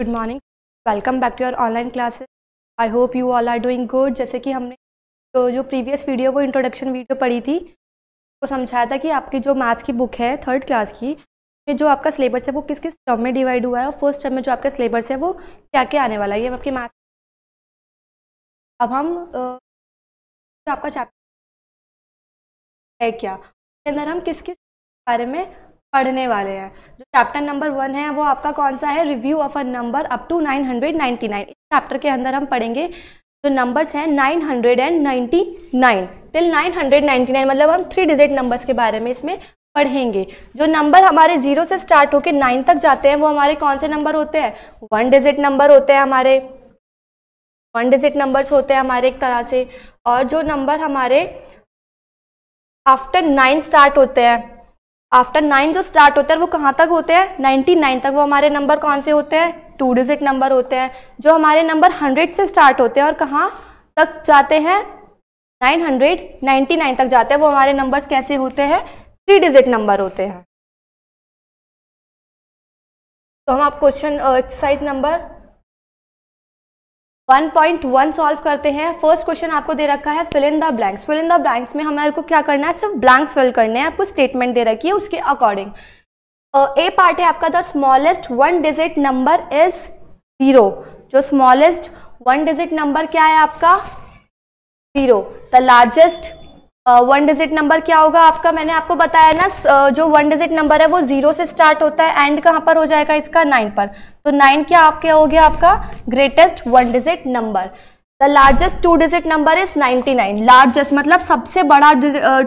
good morning welcome back to your online classes I hope you all are doing good जैसे कि हमने तो जो प्रीवियस वीडियो वो इंट्रोडक्शन वीडियो पढ़ी थी वो तो समझाया था कि आपकी जो मैथ्स की बुक है थर्ड क्लास की ये जो आपका सिलेबस है वो किस किस टर्म में डिवाइड हुआ है और फर्स्ट टर्म में जो आपका सिलेबस है वो क्या क्या आने वाला है ये आपकी मैथ्स अब हम जो आपका चैप्टर है क्या उसके अंदर हम किस किस बारे में पढ़ने वाले हैं जो चैप्टर नंबर वन है वो आपका कौन सा है review of a number up to 999 इस चैप्टर के अंदर हम पढ़ेंगे जो नंबर्स हैं 999 टिल 999 मतलब हम थ्री डिजिट नंबर्स के बारे में इसमें पढ़ेंगे जो नंबर हमारे जीरो से स्टार्ट होकर नाइन तक जाते हैं वो हमारे कौन से नंबर होते हैं वन डिजिट नंबर होते हैं हमारे वन डिजिट नंबर्स होते हैं हमारे एक तरह से और जो नंबर हमारे आफ्टर नाइन स्टार्ट होते हैं आफ्टर नाइन जो स्टार्ट होता है वो कहाँ तक होते हैं नाइन्टी नाइन तक वो हमारे नंबर कौन से होते हैं टू डिजिट नंबर होते हैं जो हमारे नंबर हंड्रेड से स्टार्ट होते हैं और कहाँ तक जाते हैं नाइन हंड्रेड नाइन्टी नाइन तक जाते हैं वो हमारे नंबर्स कैसे होते हैं थ्री डिजिट नंबर होते हैं तो हम आप क्वेश्चन एक्सरसाइज नंबर 1.1 सॉल्व करते हैं फर्स्ट क्वेश्चन आपको दे रखा है fill in the blanks fill in the blanks में हमारे को क्या करना है सिर्फ ब्लैंक्स फिल करने हैं आपको स्टेटमेंट दे रखी है उसके अकॉर्डिंग ए पार्ट है आपका the smallest one digit number is zero जो स्मॉलेस्ट वन डिजिट नंबर क्या है आपका zero the largest one digit number क्या होगा आपका मैंने आपको बताया ना जो वन डिजिट नंबर है वो जीरो से स्टार्ट होता है एंड कहाँ पर हो जाएगा इसका नाइन पर तो नाइन क्या आपके हो गया आपका greatest one digit number the largest two digit number is 99 largest मतलब सबसे बड़ा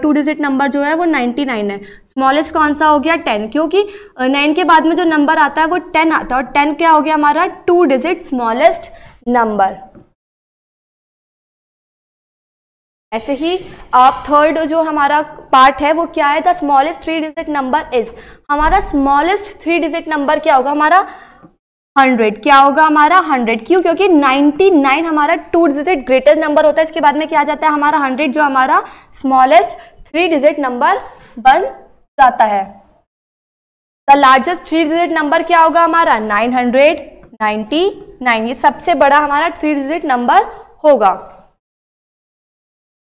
टू डिजिट नंबर जो है वो 99 है स्मॉलेस्ट कौन सा हो गया 10 क्योंकि 9 के बाद में जो नंबर आता है वो 10 आता है और 10 क्या हो गया हमारा टू डिजिट स्मॉलेस्ट नंबर ऐसे ही आप थर्ड जो हमारा पार्ट है वो क्या है the smallest three digit number is हमारा स्मॉलेस्ट थ्री डिजिट नंबर क्या होगा हमारा हंड्रेड क्या होगा हमारा हंड्रेड क्यों क्योंकि नाइन्टी नाइन हमारा टू डिजिट ग्रेटेस्ट नंबर होता है इसके बाद में क्या आ जाता है हमारा हंड्रेड जो हमारा स्मॉलेस्ट थ्री डिजिट नंबर बन जाता है the largest three digit number क्या होगा हमारा नाइन हंड्रेड नाइन्टी नाइन ये सबसे बड़ा हमारा थ्री डिजिट नंबर होगा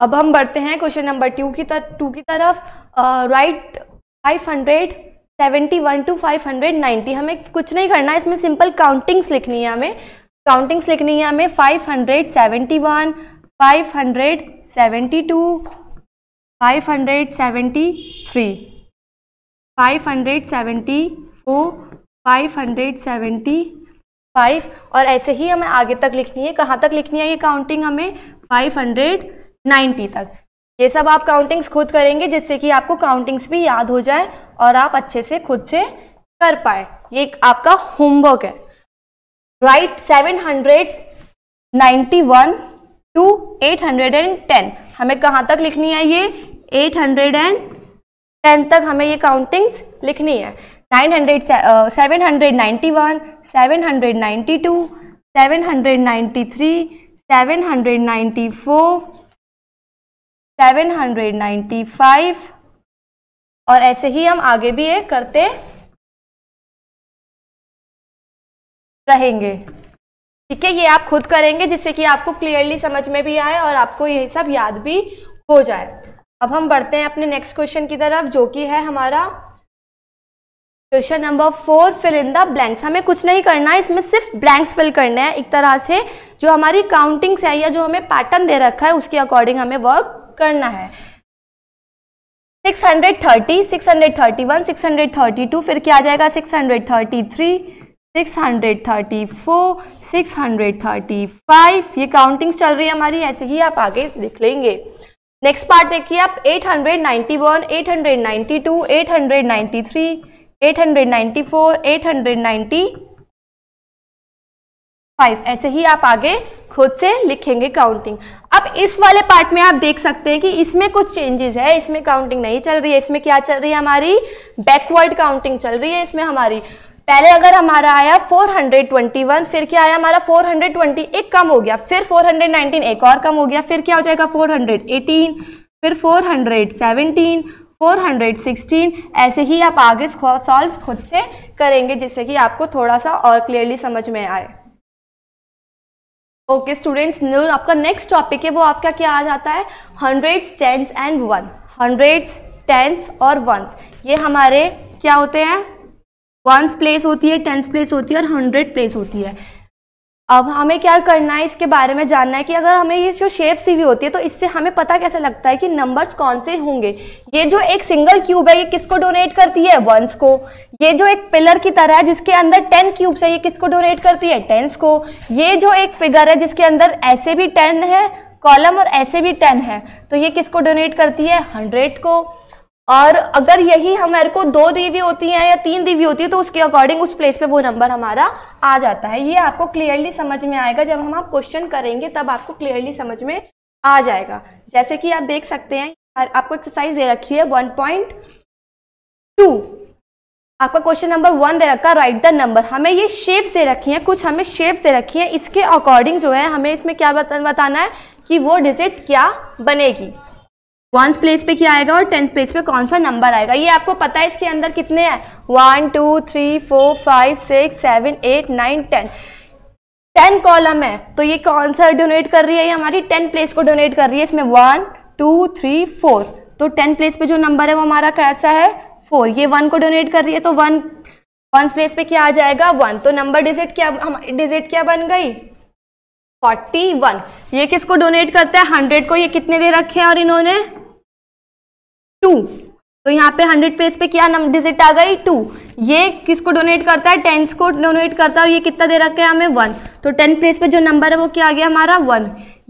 अब हम बढ़ते हैं क्वेश्चन नंबर टू की तरफ टू की तरफ write five hundred seventy one to five hundred ninety हमें कुछ नहीं करना है इसमें सिंपल काउंटिंग्स लिखनी है हमें काउंटिंग्स लिखनी है हमें five hundred seventy one five hundred seventy two five hundred seventy three five hundred seventy four five hundred seventy five और ऐसे ही हमें आगे तक लिखनी है कहाँ तक लिखनी है ये काउंटिंग हमें फाइव हंड्रेड नाइन्टी तक ये सब आप काउंटिंग्स खुद करेंगे जिससे कि आपको काउंटिंग्स भी याद हो जाए और आप अच्छे से खुद से कर पाए ये आपका होमवर्क है write seven hundred ninety one to eight hundred and ten हमें कहाँ तक लिखनी है ये एट हंड्रेड एंड टेन तक हमें ये काउंटिंग्स लिखनी है nine hundred seven hundred ninety one seven hundred ninety two seven hundred ninety three seven hundred ninety four 795 और ऐसे ही हम आगे भी ये करते रहेंगे ठीक है ये आप खुद करेंगे जिससे कि आपको क्लियरली समझ में भी आए और आपको ये सब याद भी हो जाए अब हम बढ़ते हैं अपने नेक्स्ट क्वेश्चन की तरफ जो कि है हमारा question number four fill in the blanks हमें कुछ नहीं करना है इसमें सिर्फ ब्लैंक्स फिल करने हैं एक तरह से जो हमारी काउंटिंग्स है या जो हमें पैटर्न दे रखा है उसके अकॉर्डिंग हमें वर्क करना है 630, 631, 632 फिर क्या आ जाएगा 633, 634, 635 ये काउंटिंग्स चल रही है हमारी ऐसे ही आप आगे लिख लेंगे नेक्स्ट पार्ट देखिए आप 891, 892, 893, 894, 895 ऐसे ही आप आगे खुद से लिखेंगे काउंटिंग अब इस वाले पार्ट में आप देख सकते हैं कि इसमें कुछ चेंजेस है इसमें काउंटिंग नहीं चल रही है इसमें क्या चल रही है हमारी बैकवर्ड काउंटिंग चल रही है इसमें हमारी पहले अगर हमारा आया 421 फिर क्या आया हमारा 420 एक कम हो गया फिर 419 एक और कम हो गया फिर क्या हो जाएगा 418 फिर 417 416 ऐसे ही आप आगे सॉल्व खुद से करेंगे जिससे कि आपको थोड़ा सा और क्लियरली समझ में आए ओके स्टूडेंट्स आपका नेक्स्ट टॉपिक है वो आपका क्या आ जाता है hundreds tens and one hundreds tens और वंस ये हमारे क्या होते हैं वंस प्लेस होती है टेंस प्लेस होती है और हंड्रेड प्लेस होती है अब हमें क्या करना है इसके बारे में जानना है कि अगर हमें ये जो शेप सी हुई होती है तो इससे हमें पता कैसे लगता है कि नंबर्स कौन से होंगे ये जो एक सिंगल क्यूब है ये किसको डोनेट करती है वंस को ये जो एक पिलर की तरह है जिसके अंदर टेन क्यूब्स है ये किसको डोनेट करती है टेंस को ये जो एक फिगर है जिसके अंदर ऐसे भी टेन है कॉलम और ऐसे भी टेन है तो ये किसको डोनेट करती है हंड्रेड को और अगर यही हमारे को दो देवी होती है या तीन दीवी होती है तो उसके अकॉर्डिंग उस प्लेस पे वो नंबर हमारा आ जाता है ये आपको क्लियरली समझ में आएगा जब हम आप क्वेश्चन करेंगे तब आपको क्लियरली समझ में आ जाएगा जैसे कि आप देख सकते हैं आपको एक्सरसाइज दे रखी है वन पॉइंट टू आपका क्वेश्चन नंबर वन दे रखा राइट द नंबर हमें ये शेप्स दे रखी हैं कुछ हमें शेप्स दे रखी हैं इसके अकॉर्डिंग जो है हमें इसमें क्या बताना है कि वो डिजिट क्या बनेगी वंस प्लेस पे क्या आएगा और टेंथ प्लेस पे कौन सा नंबर आएगा ये आपको पता है इसके अंदर कितने हैं one two three four five six seven eight nine ten ten column है तो ये कौन सा डोनेट कर रही है ये हमारी टेन प्लेस को डोनेट कर रही है इसमें वन टू थ्री फोर तो टेन प्लेस पे जो नंबर है वो हमारा कैसा है फोर ये वन को डोनेट कर रही है तो वन वन प्लेस पे क्या आ जाएगा वन तो नंबर डिजिट क्या हमारी डिजिट क्या बन गई फोर्टी वन ये किसको डोनेट करता है हंड्रेड को ये कितने दे रखे हैं और इन्होंने टू तो यहाँ पे हंड्रेड प्लेस पे क्या डिजिट आ गई टू ये किसको डोनेट करता है टेंस को डोनेट करता है और ये कितना दे रखा है हमें वन तो टेन प्लेस पे जो नंबर है वो क्या आ गया हमारा वन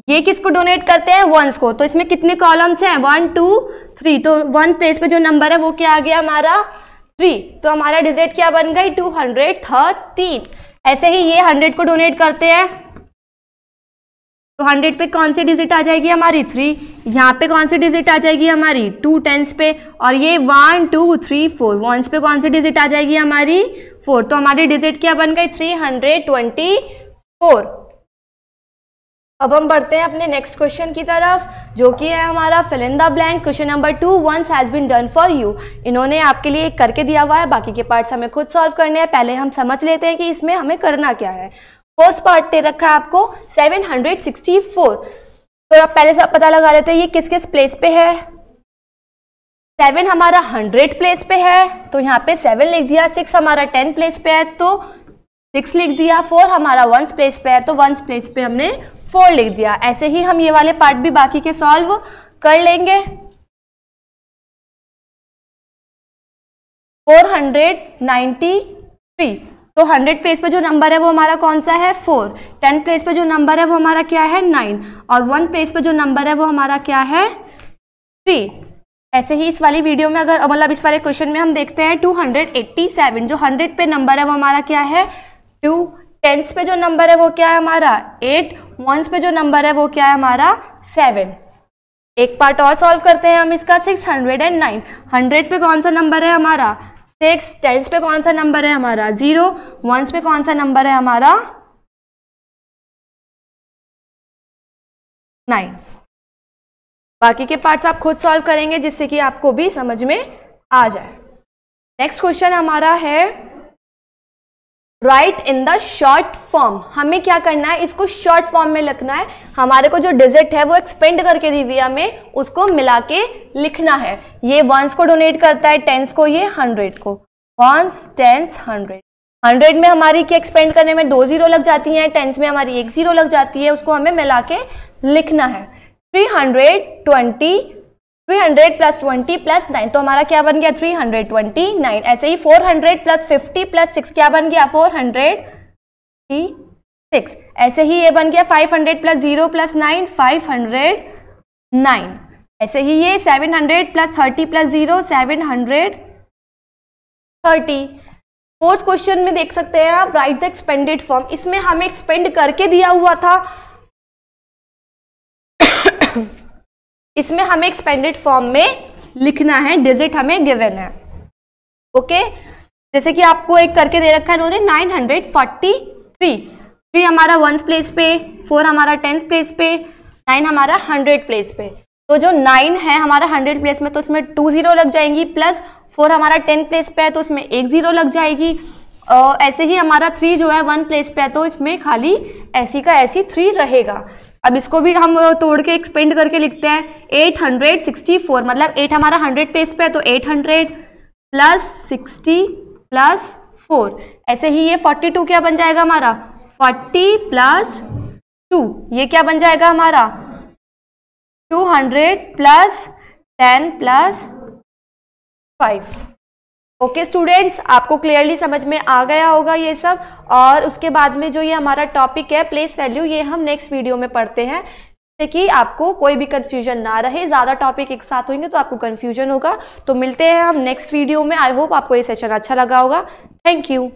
ये किसको डोनेट करते हैं वंस को तो इसमें कितने कॉलम्स हैं वन टू थ्री तो वन प्लेस पे जो नंबर है वो क्या आ गया हमारा थ्री तो हमारा डिजिट क्या बन गई टू हंड्रेड थर्टीन ऐसे ही ये हंड्रेड को डोनेट करते हैं तो हंड्रेड पे कौन सी डिजिट आ जाएगी हमारी थ्री यहाँ पे कौन सी डिजिट आ जाएगी हमारी टू टेंस पे और ये one two three four ones पे कौन सी डिजिट आ जाएगी हमारी फोर तो हमारी डिजिट क्या बन गई थ्री हंड्रेड ट्वेंटी फोर अब हम बढ़ते हैं अपने नेक्स्ट क्वेश्चन की तरफ जो कि है हमारा fill in the blank question number two ones has been done for you इन्होंने आपके लिए एक करके दिया हुआ है बाकी के पार्ट्स हमें खुद सॉल्व करने हैं पहले हम समझ लेते हैं कि इसमें हमें करना क्या है फर्स्ट पार्ट दे रखा है आपको सेवन हंड्रेड सिक्सटी फोर तो आप पहले से पता लगा लेते हैं ये किस किस प्लेस पे है सेवन हमारा हंड्रेड प्लेस पे है तो यहाँ पे सेवन लिख दिया सिक्स हमारा टेन प्लेस पे है तो सिक्स लिख दिया फोर हमारा वंस प्लेस पे है तो वंस प्लेस पे हमने फोर लिख दिया ऐसे ही हम ये वाले पार्ट भी बाकी के सॉल्व कर लेंगे फोर हंड्रेड नाइन्टी थ्री तो हंड्रेड प्लेस पे जो नंबर है वो हमारा कौन सा है फोर टेन प्लेस पे जो नंबर है वो हमारा क्या है नाइन और वन प्लेस पे जो नंबर है वो हमारा क्या है थ्री ऐसे ही इस वाली वीडियो में अगर मतलब इस वाले क्वेश्चन में हम देखते हैं 287 जो 100 पे नंबर है वो हमारा क्या है टू टेंस पे जो नंबर है वो क्या है हमारा एट वंस पे जो नंबर है वो क्या है हमारा सेवन एक पार्ट और सॉल्व करते हैं हम इसका six hundred and nine hundred पे कौन सा नंबर है हमारा सिक्स टेंस पे कौन सा नंबर है हमारा जीरो वंस पे कौन सा नंबर है हमारा नाइन बाकी के पार्ट्स आप खुद सॉल्व करेंगे जिससे कि आपको भी समझ में आ जाए नेक्स्ट क्वेश्चन हमारा है write in the short form हमें क्या करना है इसको शॉर्ट फॉर्म में लिखना है हमारे को जो डिजिट है वो एक्सपेंड करके दी हुई हमें उसको मिला के लिखना है ये वंस को डोनेट करता है टेंस को ये हंड्रेड को वंस टेंस हंड्रेड हंड्रेड में हमारी क्या एक्सपेंड करने में दो जीरो लग जाती हैं टेंस में हमारी एक जीरो लग जाती है उसको हमें मिला के लिखना है three hundred twenty three hundred plus twenty plus nine तो हमारा क्या बन गया थ्री हंड्रेड ट्वेंटी नाइन ऐसे ही four hundred plus fifty plus six क्या बन गया फोर हंड्रेड सिक्स ऐसे ही ये बन गया five hundred plus zero plus nine five hundred nine ऐसे ही ये seven hundred plus thirty plus zero seven hundred thirty fourth question में देख सकते हैं आप राइट द एक्सपेंडेड फॉर्म इसमें हमें एक्सपेंड करके दिया हुआ था इसमें हमें एक्सपेंडेड फॉर्म में लिखना है डिजिट हमें गिवन है ओके जैसे कि आपको एक करके दे रखा है इन्होंने nine hundred forty three three हमारा वंस प्लेस पे फोर हमारा टेंथ प्लेस पे नाइन हमारा हंड्रेड प्लेस पे तो जो नाइन है हमारा हंड्रेड प्लेस में तो उसमें टू जीरो लग जाएंगी प्लस फोर हमारा टेन प्लेस पे है तो उसमें एक जीरो लग जाएगी ऐसे ही हमारा थ्री जो है वन प्लेस पे है तो इसमें खाली ऐसी का ऐसी थ्री रहेगा अब इसको भी हम तोड़ के एक्सपेंड करके लिखते हैं 864 मतलब 8 हमारा 100 पेज पे है तो 800 प्लस सिक्सटी प्लस फोर ऐसे ही ये 42 क्या बन जाएगा हमारा 40 प्लस टू ये क्या बन जाएगा हमारा 200 plus 10 plus five okay okay, students आपको क्लियरली समझ में आ गया होगा ये सब और उसके बाद में जो ये हमारा टॉपिक है प्लेस वैल्यू ये हम नेक्स्ट वीडियो में पढ़ते हैं जिससे कि आपको कोई भी कन्फ्यूजन ना रहे ज़्यादा टॉपिक एक साथ होंगे तो आपको कन्फ्यूजन होगा तो मिलते हैं हम नेक्स्ट वीडियो में आई होप आपको ये सेशन अच्छा लगा होगा थैंक यू